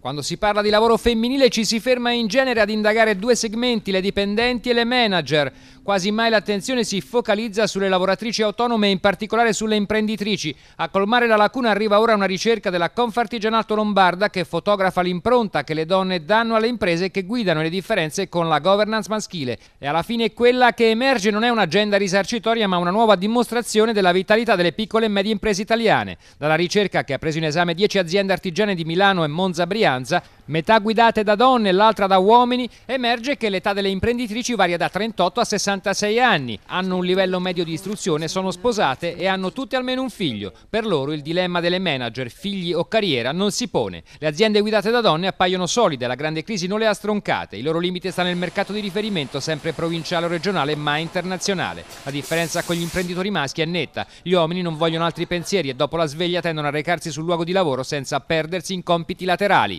Quando si parla di lavoro femminile ci si ferma in genere ad indagare due segmenti, le dipendenti e le manager. Quasi mai l'attenzione si focalizza sulle lavoratrici autonome e in particolare sulle imprenditrici. A colmare la lacuna arriva ora una ricerca della Confartigianato Lombarda che fotografa l'impronta che le donne danno alle imprese che guidano le differenze con la governance maschile. E alla fine quella che emerge non è un'agenda risarcitoria ma una nuova dimostrazione della vitalità delle piccole e medie imprese italiane. Dalla ricerca che ha preso in esame 10 aziende artigiane di Milano e Monza Brianza uguaglianza, metà guidate da donne e l'altra da uomini, emerge che l'età delle imprenditrici varia da 38 a 66 anni, hanno un livello medio di istruzione, sono sposate e hanno tutte almeno un figlio. Per loro il dilemma delle manager, figli o carriera, non si pone. Le aziende guidate da donne appaiono solide, la grande crisi non le ha stroncate, il loro limite sta nel mercato di riferimento, sempre provinciale o regionale, ma internazionale. La differenza con gli imprenditori maschi è netta, gli uomini non vogliono altri pensieri e dopo la sveglia tendono a recarsi sul luogo di lavoro senza perdersi in compiti laterali.